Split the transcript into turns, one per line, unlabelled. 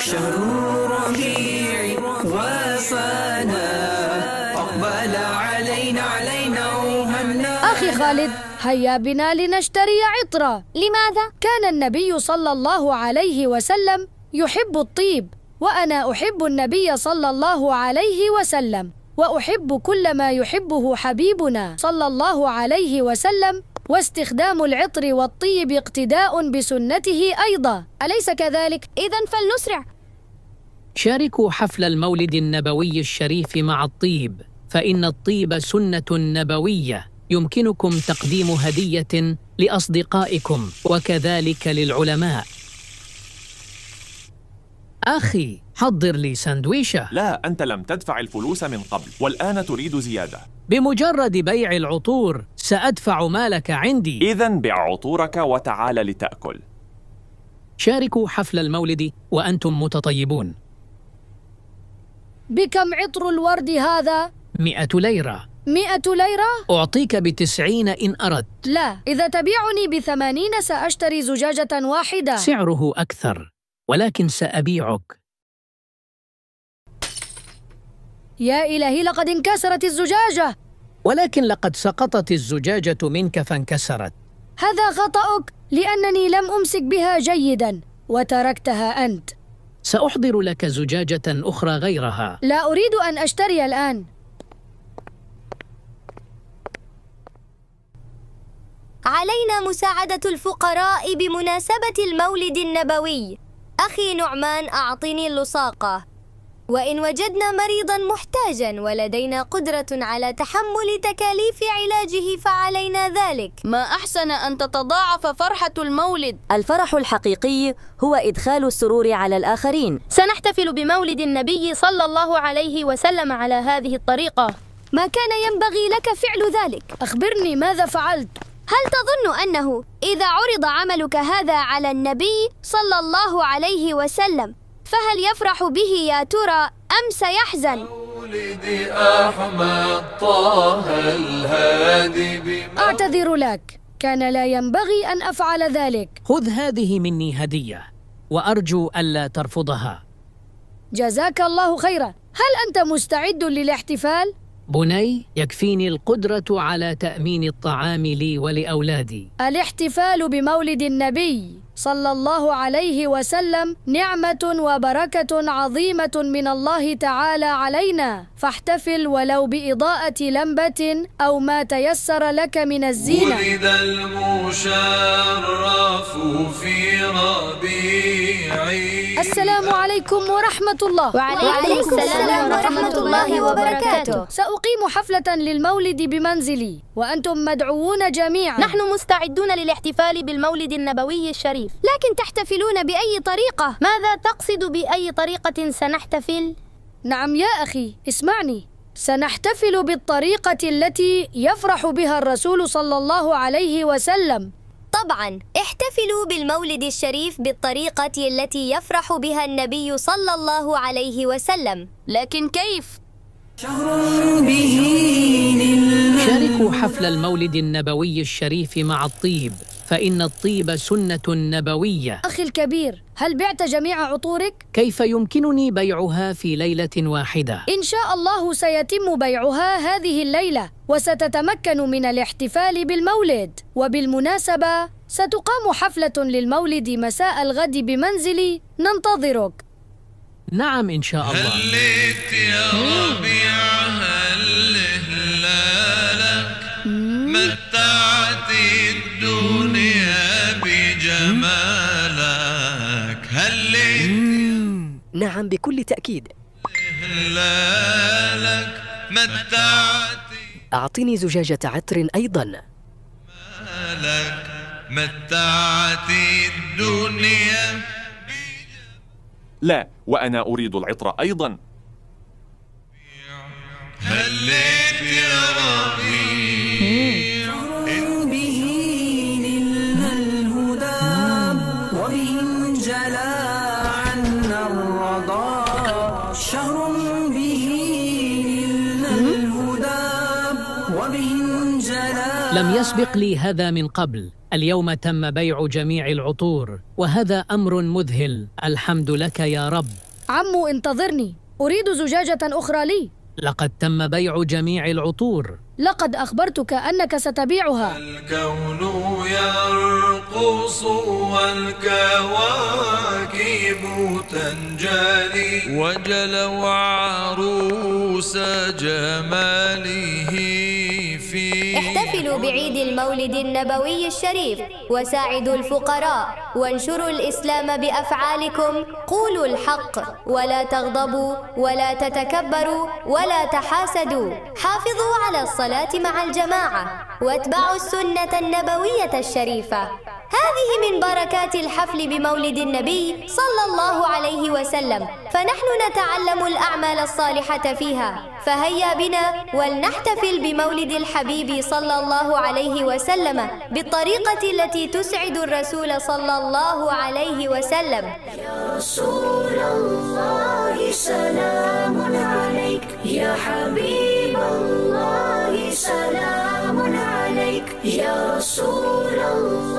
شهر ربيع وصانا أقبل
علينا
علينا وهمنا أخي خالد هيا بنا لنشتري عطرة لماذا؟ كان النبي صلى الله عليه وسلم يحب الطيب وأنا أحب النبي صلى الله عليه وسلم وأحب كل ما يحبه حبيبنا صلى الله عليه وسلم واستخدام العطر والطيب اقتداء بسنته أيضا أليس كذلك؟ إذا فلنسرع
شاركوا حفل المولد النبوي الشريف مع الطيب فإن الطيب سنة نبوية يمكنكم تقديم هدية لأصدقائكم وكذلك للعلماء أخي حضر لي سندويشة
لا أنت لم تدفع الفلوس من قبل والآن تريد
زيادة بمجرد بيع العطور سأدفع مالك عندي إذا بع عطورك وتعال لتأكل شاركوا حفل المولد وأنتم متطيبون
بكم عطر الورد هذا؟
مئة ليرة
مئة ليرة؟
أعطيك بتسعين إن أردت
لا إذا تبيعني بثمانين سأشتري زجاجة واحدة
سعره أكثر ولكن سأبيعك
يا إلهي لقد انكسرت الزجاجة
ولكن لقد سقطت الزجاجة منك فانكسرت
هذا خطأك لأنني لم أمسك بها جيداً وتركتها أنت
سأحضر لك زجاجة أخرى غيرها
لا أريد أن أشتري الآن
علينا مساعدة الفقراء بمناسبة المولد النبوي أخي نعمان أعطني اللصاقة وإن وجدنا مريضا محتاجا ولدينا قدرة على تحمل تكاليف علاجه فعلينا ذلك ما أحسن أن تتضاعف فرحة المولد الفرح الحقيقي هو إدخال السرور على الآخرين سنحتفل بمولد النبي صلى الله عليه وسلم على هذه الطريقة ما كان ينبغي لك فعل ذلك أخبرني ماذا فعلت هل تظن أنه إذا عرض عملك هذا على النبي صلى الله عليه وسلم فهل يفرح به يا ترى أم سيحزن
مولدي أحمد طه الهادي
أعتذر لك كان لا ينبغي أن أفعل ذلك خذ هذه مني هدية
وأرجو ألا ترفضها
جزاك الله خيرا هل أنت مستعد للاحتفال؟
بني يكفيني القدرة على تأمين الطعام لي ولأولادي
الاحتفال بمولد النبي صلى الله عليه وسلم نعمة وبركة عظيمة من الله تعالى علينا فاحتفل ولو بإضاءة لمبة أو ما تيسر لك من الزينة
ولد المشرف في ربيع
السلام عليكم ورحمة الله وعليكم, وعليكم السلام ورحمة الله وبركاته سأقيم حفلة للمولد بمنزلي وأنتم مدعوون جميعا نحن مستعدون للاحتفال بالمولد النبوي الشريف لكن تحتفلون بأي طريقة ماذا تقصد بأي طريقة سنحتفل؟ نعم يا أخي اسمعني سنحتفل
بالطريقة التي يفرح بها الرسول صلى الله عليه وسلم طبعا احتفلوا بالمولد الشريف بالطريقة التي يفرح بها النبي صلى الله عليه وسلم لكن كيف؟
شاركوا حفل المولد النبوي الشريف مع الطيب فإن الطيب سنة نبوية
أخي الكبير هل بعت جميع عطورك؟ كيف
يمكنني بيعها في ليلة واحدة؟
إن شاء الله سيتم بيعها هذه الليلة وستتمكن من الاحتفال بالمولد وبالمناسبة ستقام حفلة للمولد مساء الغد بمنزلي ننتظرك
نعم إن شاء الله هلت يا نعم بكل تأكيد أعطني زجاجة عطر أيضا
الدنيا لا وأنا أريد العطر أيضا
لم يسبق لي هذا من قبل اليوم تم بيع جميع العطور وهذا امر مذهل الحمد لك يا رب
عمو انتظرني اريد زجاجه اخرى لي
لقد تم بيع جميع العطور
لقد اخبرتك انك ستبيعها
الكون يرقص والكواكب تنجلي وجلوا عروس جمالي احتفلوا بعيد المولد النبوي الشريف وساعدوا الفقراء وانشروا الإسلام بأفعالكم قولوا الحق ولا تغضبوا ولا تتكبروا ولا تحاسدوا حافظوا على الصلاة مع الجماعة واتبعوا السنة النبوية الشريفة هذه من بركات الحفل بمولد النبي صلى الله عليه وسلم فنحن نتعلم الأعمال الصالحة فيها فهيا بنا ولنحتفل بمولد الحبيب صلى الله عليه وسلم بالطريقة التي تسعد الرسول صلى الله عليه وسلم يا رسول الله سلام عليك يا حبيب الله سلام عليك يا رسول الله